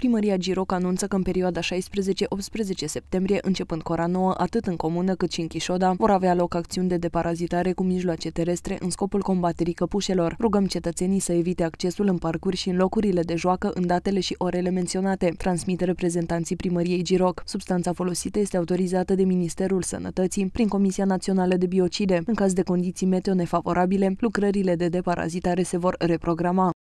Primăria Giroc anunță că în perioada 16-18 septembrie, începând cu ora 9, atât în comună cât și în Chișoda, vor avea loc acțiuni de deparazitare cu mijloace terestre în scopul combaterii căpușelor. Rugăm cetățenii să evite accesul în parcuri și în locurile de joacă în datele și orele menționate, transmit reprezentanții primăriei Giroc. Substanța folosită este autorizată de Ministerul Sănătății prin Comisia Națională de Biocide. În caz de condiții meteo nefavorabile, lucrările de deparazitare se vor reprograma.